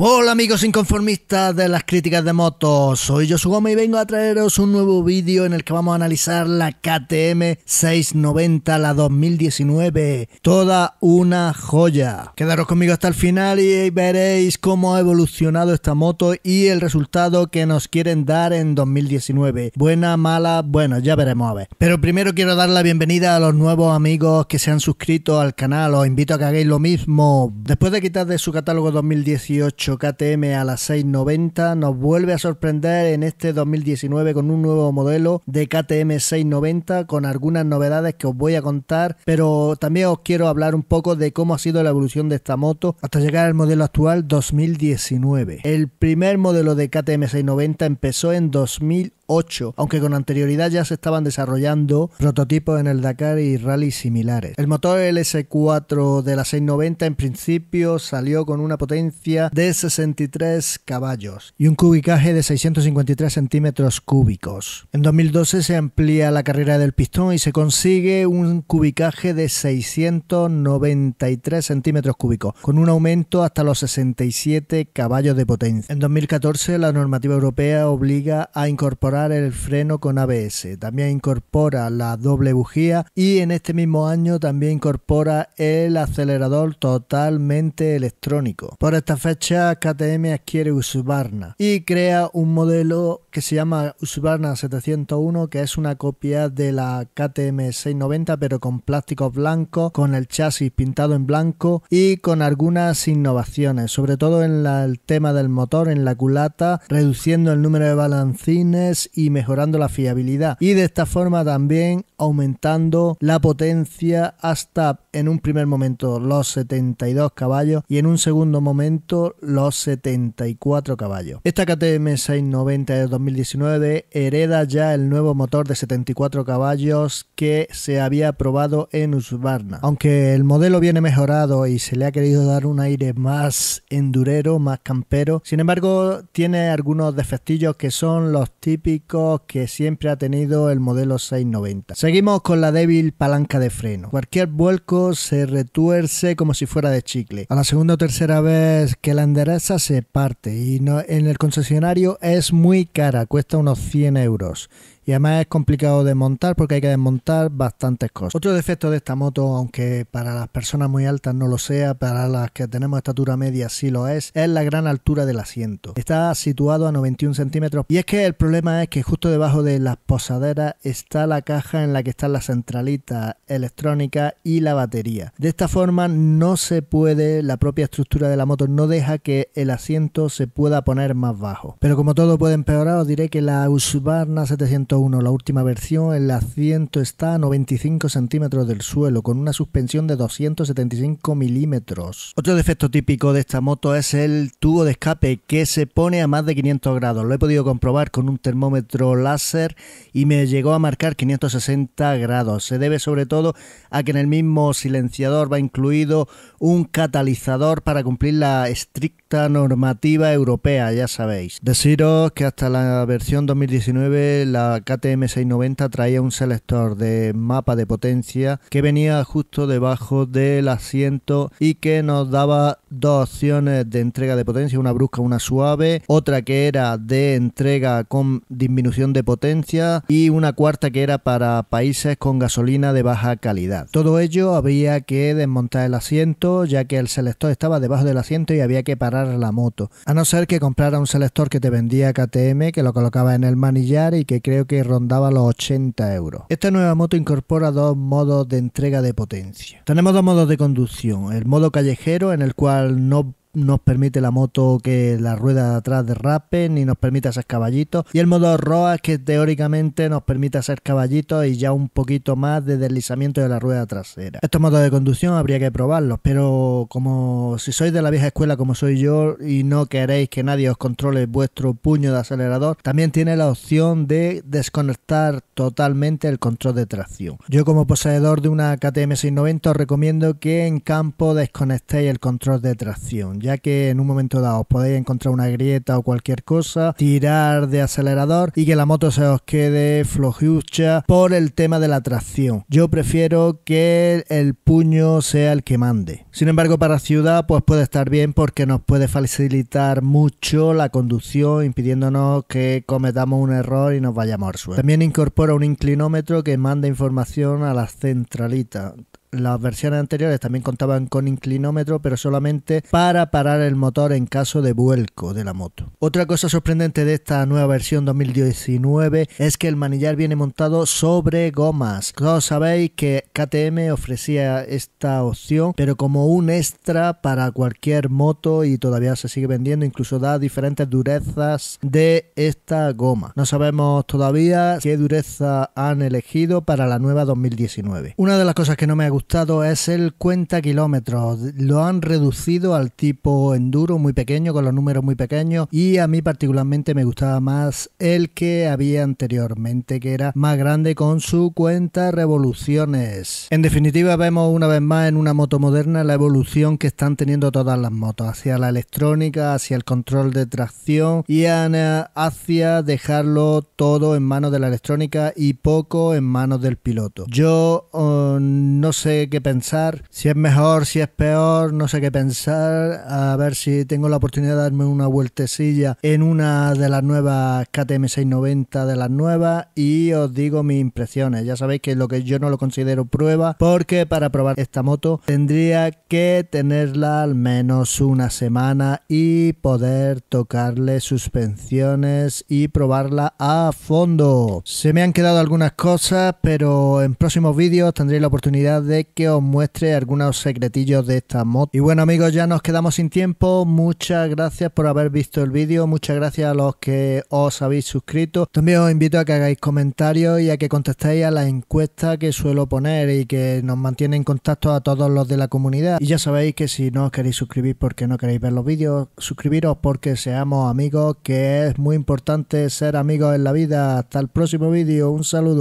Hola amigos inconformistas de las críticas de motos, soy Josu Gómez y vengo a traeros un nuevo vídeo en el que vamos a analizar la KTM 690, la 2019, toda una joya. Quedaros conmigo hasta el final y veréis cómo ha evolucionado esta moto y el resultado que nos quieren dar en 2019. Buena, mala, bueno, ya veremos a ver. Pero primero quiero dar la bienvenida a los nuevos amigos que se han suscrito al canal, os invito a que hagáis lo mismo. Después de quitar de su catálogo 2018, KTM a la 690 nos vuelve a sorprender en este 2019 con un nuevo modelo de KTM 690 con algunas novedades que os voy a contar, pero también os quiero hablar un poco de cómo ha sido la evolución de esta moto hasta llegar al modelo actual 2019. El primer modelo de KTM 690 empezó en 2000 aunque con anterioridad ya se estaban desarrollando prototipos en el Dakar y rally similares. El motor LS4 de la 690 en principio salió con una potencia de 63 caballos y un cubicaje de 653 centímetros cúbicos. En 2012 se amplía la carrera del pistón y se consigue un cubicaje de 693 centímetros cúbicos, con un aumento hasta los 67 caballos de potencia. En 2014 la normativa europea obliga a incorporar el freno con ABS. También incorpora la doble bujía y en este mismo año también incorpora el acelerador totalmente electrónico. Por esta fecha KTM adquiere Husqvarna y crea un modelo que se llama Husqvarna 701 que es una copia de la KTM 690 pero con plástico blanco con el chasis pintado en blanco y con algunas innovaciones, sobre todo en el tema del motor, en la culata, reduciendo el número de balancines y mejorando la fiabilidad. Y de esta forma también aumentando la potencia hasta en un primer momento los 72 caballos y en un segundo momento los 74 caballos. Esta KTM 690 de 2019 hereda ya el nuevo motor de 74 caballos que se había probado en Usbarna Aunque el modelo viene mejorado y se le ha querido dar un aire más endurero, más campero, sin embargo tiene algunos defectillos que son los típicos que siempre ha tenido el modelo 690. Seguimos con la débil palanca de freno. Cualquier vuelco se retuerce como si fuera de chicle. A la segunda o tercera vez que la endereza se parte y no, en el concesionario es muy cara, cuesta unos 100 euros y además es complicado desmontar porque hay que desmontar bastantes cosas. Otro defecto de esta moto, aunque para las personas muy altas no lo sea, para las que tenemos estatura media sí lo es, es la gran altura del asiento. Está situado a 91 centímetros y es que el problema es que justo debajo de las posaderas está la caja en la que está la centralita electrónica y la batería. De esta forma no se puede, la propia estructura de la moto no deja que el asiento se pueda poner más bajo. Pero como todo puede empeorar, os diré que la Usbarna 700 la última versión, el asiento está a 95 centímetros del suelo, con una suspensión de 275 milímetros. Otro defecto típico de esta moto es el tubo de escape, que se pone a más de 500 grados. Lo he podido comprobar con un termómetro láser y me llegó a marcar 560 grados. Se debe sobre todo a que en el mismo silenciador va incluido un catalizador para cumplir la estricta esta normativa europea, ya sabéis. Deciros que hasta la versión 2019 la KTM 690 traía un selector de mapa de potencia que venía justo debajo del asiento y que nos daba dos opciones de entrega de potencia, una brusca, una suave, otra que era de entrega con disminución de potencia y una cuarta que era para países con gasolina de baja calidad. Todo ello había que desmontar el asiento ya que el selector estaba debajo del asiento y había que parar la moto. A no ser que comprara un selector que te vendía KTM, que lo colocaba en el manillar y que creo que rondaba los 80 euros. Esta nueva moto incorpora dos modos de entrega de potencia. Tenemos dos modos de conducción, el modo callejero en el cual el no nos permite la moto que la rueda de atrás derrape, ni nos permite hacer caballitos. Y el modo ROA que teóricamente nos permite hacer caballitos y ya un poquito más de deslizamiento de la rueda trasera. Estos modos de conducción habría que probarlos, pero como si sois de la vieja escuela como soy yo y no queréis que nadie os controle vuestro puño de acelerador, también tiene la opción de desconectar totalmente el control de tracción. Yo como poseedor de una KTM 690 os recomiendo que en campo desconectéis el control de tracción ya que en un momento dado os podéis encontrar una grieta o cualquier cosa, tirar de acelerador y que la moto se os quede flojucha por el tema de la tracción. Yo prefiero que el puño sea el que mande. Sin embargo, para ciudad pues puede estar bien porque nos puede facilitar mucho la conducción, impidiéndonos que cometamos un error y nos vayamos al suelo. También incorpora un inclinómetro que manda información a la centralita. Las versiones anteriores también contaban con inclinómetro, pero solamente para parar el motor en caso de vuelco de la moto. Otra cosa sorprendente de esta nueva versión 2019 es que el manillar viene montado sobre gomas. Todos sabéis que KTM ofrecía esta opción, pero como un extra para cualquier moto y todavía se sigue vendiendo, incluso da diferentes durezas de esta goma. No sabemos todavía qué dureza han elegido para la nueva 2019. Una de las cosas que no me ha es el cuenta kilómetros. Lo han reducido al tipo enduro muy pequeño, con los números muy pequeños. Y a mí particularmente me gustaba más el que había anteriormente, que era más grande con su cuenta revoluciones. En definitiva, vemos una vez más en una moto moderna la evolución que están teniendo todas las motos, hacia la electrónica, hacia el control de tracción y eh, hacia dejarlo todo en manos de la electrónica y poco en manos del piloto. Yo eh, no sé qué pensar, si es mejor, si es peor, no sé qué pensar, a ver si tengo la oportunidad de darme una vueltecilla en una de las nuevas KTM 690 de las nuevas y os digo mis impresiones. Ya sabéis que lo que yo no lo considero prueba porque para probar esta moto tendría que tenerla al menos una semana y poder tocarle suspensiones y probarla a fondo. Se me han quedado algunas cosas, pero en próximos vídeos tendréis la oportunidad de que os muestre algunos secretillos de esta mod. Y bueno amigos, ya nos quedamos sin tiempo. Muchas gracias por haber visto el vídeo. Muchas gracias a los que os habéis suscrito. También os invito a que hagáis comentarios y a que contestéis a las encuestas que suelo poner y que nos mantiene en contacto a todos los de la comunidad. Y ya sabéis que si no os queréis suscribir porque no queréis ver los vídeos, suscribiros porque seamos amigos, que es muy importante ser amigos en la vida. Hasta el próximo vídeo. Un saludo.